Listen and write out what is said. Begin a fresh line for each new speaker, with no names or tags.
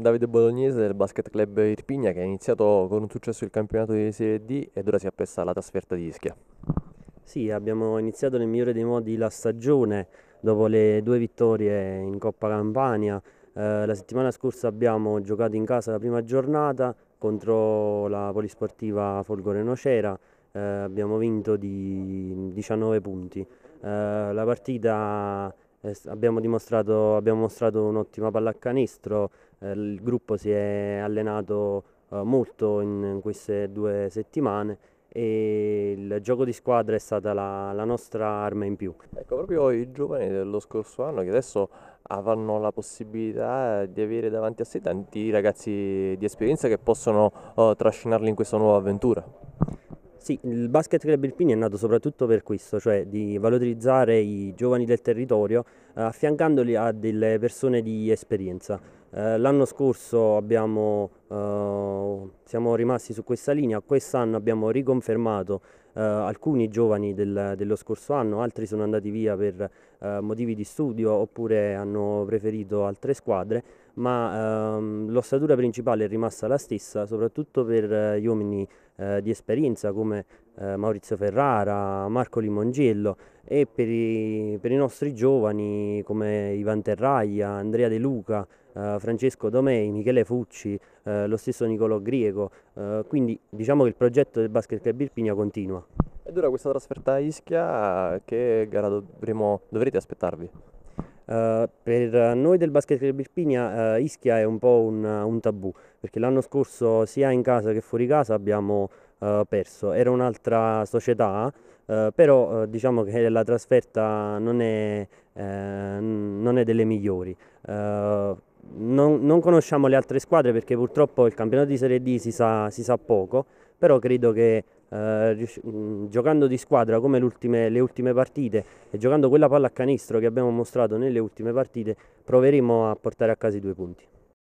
Davide Bolognese del Basket Club Irpigna che ha iniziato con un successo il campionato di
Serie D ed ora si appresta alla trasferta di Ischia. Sì, abbiamo iniziato nel migliore dei modi la stagione dopo le due vittorie in Coppa Campania. Eh, la settimana scorsa abbiamo giocato in casa la prima giornata contro la polisportiva Folgore Nocera, eh, abbiamo vinto di 19 punti. Eh, la partita eh, abbiamo, dimostrato, abbiamo mostrato un'ottima pallacanestro, eh, il gruppo si è allenato eh, molto in, in, queste due settimane e il gioco di squadra è stata la, la nostra arma in più.
Ecco, proprio i giovani dello scorso anno che adesso avranno la possibilità di avere davanti a sé tanti ragazzi di esperienza che possono oh, trascinarli in questa nuova avventura.
Sì, il Basket Club Irpini è nato soprattutto per questo, cioè di valorizzare i giovani del territorio affiancandoli a delle persone di esperienza. Eh, l'anno scorso abbiamo, eh, siamo rimasti su questa linea, quest'anno abbiamo riconfermato eh, alcuni giovani del, dello scorso anno, altri sono andati via per eh, motivi di studio oppure hanno preferito altre squadre, ma ehm, l'ossatura principale è rimasta la stessa, soprattutto per eh, gli uomini di esperienza come Maurizio Ferrara, Marco Limongiello, e per i, per i nostri giovani come Ivan Terraglia, Andrea De Luca, eh, Francesco Domei, Michele Fucci, eh, lo stesso Nicolò Grieco, eh, quindi diciamo che il progetto del Basket Club Irpigna continua.
Ed ora questa trasferta a Ischia, che gara
dovremo, dovrete aspettarvi? Uh, per noi del Basket Club Irpigna uh, eh, Ischia è un po' un, un, tabù perché l'anno scorso sia in casa che fuori casa abbiamo eh, perso. Era un'altra società, eh, però eh, diciamo che la trasferta non è, eh, non è delle migliori. Non, non, conosciamo le altre squadre perché purtroppo il campionato di Serie D si sa, si sa poco, però credo che eh, mm, giocando di squadra come ultime, le ultime partite e giocando quella palla a canestro che abbiamo mostrato nelle ultime partite proveremo a portare a casa i due punti.